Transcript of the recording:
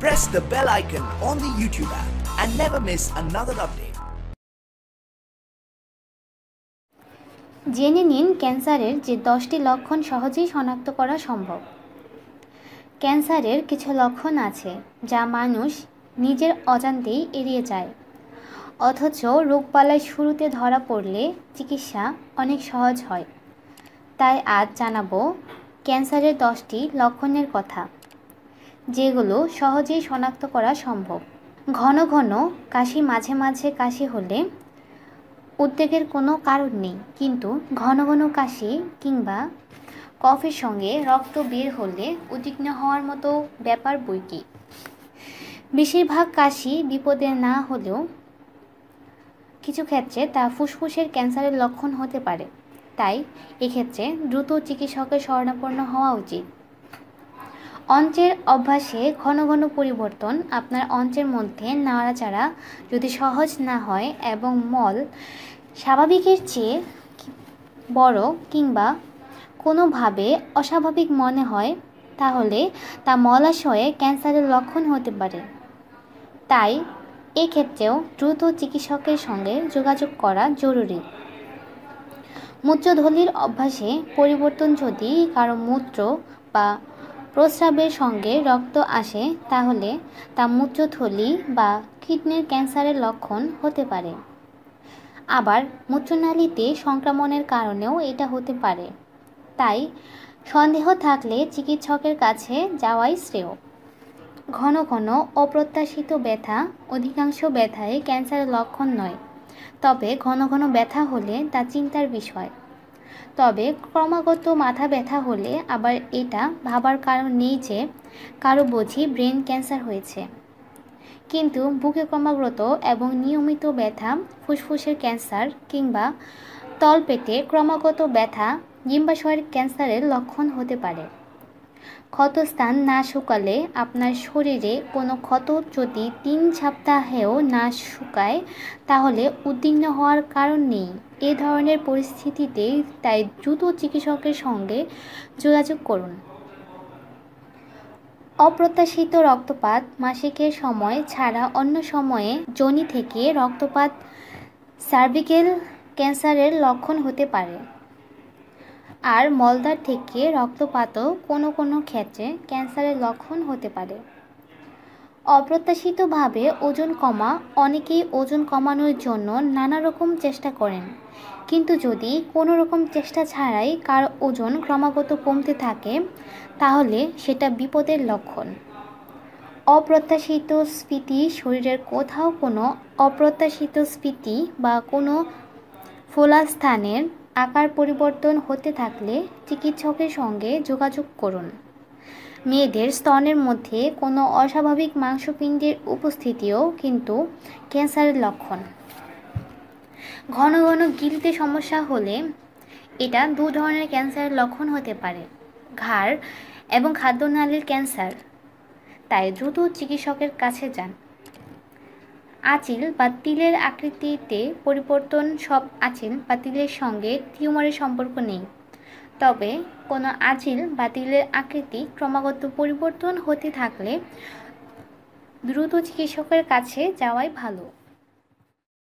Press the bell icon on the YouTube app and never miss another update. জেনে নিন ক্যান্সারের যে দশটি লক্ষণ সহজেই শনাক্ত করা সম্ভব ক্যান্সারের কিছু লক্ষণ আছে যা মানুষ নিজের অজান্তেই এড়িয়ে যায় অথচ রোগপালায় শুরুতে ধরা পড়লে চিকিৎসা অনেক সহজ হয় তাই আজ জানাবো ক্যান্সারের দশটি লক্ষণের কথা যেগুলো সহজেই শনাক্ত করা সম্ভব ঘন ঘন কাশি মাঝে মাঝে কাশি হলে উদ্বেগের কোনো কারণ নেই কিন্তু ঘন ঘন কাশি কিংবা কফের সঙ্গে রক্ত বের হলে উদ্বিগ্ন হওয়ার মতো ব্যাপার বইকি বেশিরভাগ কাশি বিপদে না হলেও কিছু ক্ষেত্রে তা ফুসফুসের ক্যান্সারের লক্ষণ হতে পারে তাই এক্ষেত্রে দ্রুত চিকিৎসকের শরণাপন্ন হওয়া উচিত অঞ্চের অভ্যাসে ঘন ঘন পরিবর্তন আপনার অঞ্চের মধ্যে নাড়াচাড়া যদি সহজ না হয় এবং মল স্বাভাবিকের চেয়ে বড় কিংবা কোনোভাবে অস্বাভাবিক মনে হয় তাহলে তা মলাশয়ে ক্যান্সারের লক্ষণ হতে পারে তাই এক্ষেত্রেও দ্রুত চিকিৎসকের সঙ্গে যোগাযোগ করা জরুরি মূত্রধলির অভ্যাসে পরিবর্তন যদি কারো মূত্র বা প্রস্রাবের সঙ্গে রক্ত আসে তাহলে তা মূত্রথলি বা কিডনির ক্যান্সারের লক্ষণ হতে পারে আবার মূত্রনালীতে সংক্রমণের কারণেও এটা হতে পারে তাই সন্দেহ থাকলে চিকিৎসকের কাছে যাওয়াই শ্রেয় ঘন ঘন অপ্রত্যাশিত ব্যথা অধিকাংশ ব্যথায় ক্যান্সারের লক্ষণ নয় তবে ঘন ঘন ব্যথা হলে তা চিন্তার বিষয় তবে ক্রমাগত মাথা ব্যথা হলে আবার এটা ভাবার কারণ নেই যে কারো বোঝি ব্রেন ক্যান্সার হয়েছে কিন্তু বুকে ক্রমাগত এবং নিয়মিত ব্যথা ফুসফুসের ক্যান্সার কিংবা তলপেটে ক্রমাগত ব্যথা ডিম্বাশয়ের ক্যান্সারের লক্ষণ হতে পারে ক্ষতস্থান না শুকালে আপনার শরীরে কোনো ক্ষত যদি তিন সপ্তাহেও না শুকায় তাহলে উদ্বিগ্ন হওয়ার কারণ নেই এ ধরনের পরিস্থিতিতে তাই দ্রুত চিকিৎসকের সঙ্গে যোগাযোগ করুন অপ্রত্যাশিত রক্তপাত মাসিকের সময় ছাড়া অন্য সময়ে জনি থেকে রক্তপাত সার্ভিক্যাল ক্যান্সারের লক্ষণ হতে পারে আর মলদার থেকে রক্তপাতও কোনো কোনো ক্ষেত্রে ক্যান্সারের লক্ষণ হতে পারে অপ্রত্যাশিতভাবে ওজন কমা অনেকেই ওজন কমানোর জন্য নানা রকম চেষ্টা করেন কিন্তু যদি কোনো রকম চেষ্টা ছাড়াই কারো ওজন ক্রমাগত কমতে থাকে তাহলে সেটা বিপদের লক্ষণ অপ্রত্যাশিত স্ফীতি শরীরের কোথাও কোনো অপ্রত্যাশিত স্ফীতি বা কোনো ফোলা স্থানের আকার পরিবর্তন হতে থাকলে চিকিৎসকের সঙ্গে যোগাযোগ করুন মেয়েদের স্তনের মধ্যে কোনো অস্বাভাবিক মাংসপিণ্ডের উপস্থিতিও কিন্তু ক্যান্সারের লক্ষণ ঘন ঘন গিলতে সমস্যা হলে এটা দু ধরনের ক্যান্সারের লক্ষণ হতে পারে ঘাড় এবং খাদ্যনালীর ক্যান্সার তাই দ্রুত চিকিৎসকের কাছে যান আচিল বা তিলের আকৃতিতে পরিবর্তন সব আচিল বা তিলের সঙ্গে টিউমারের সম্পর্ক নেই তবে কোনো আচিল বাতিলের আকৃতি ক্রমাগত পরিবর্তন হতে থাকলে দ্রুত চিকিৎসকের কাছে যাওয়াই ভালো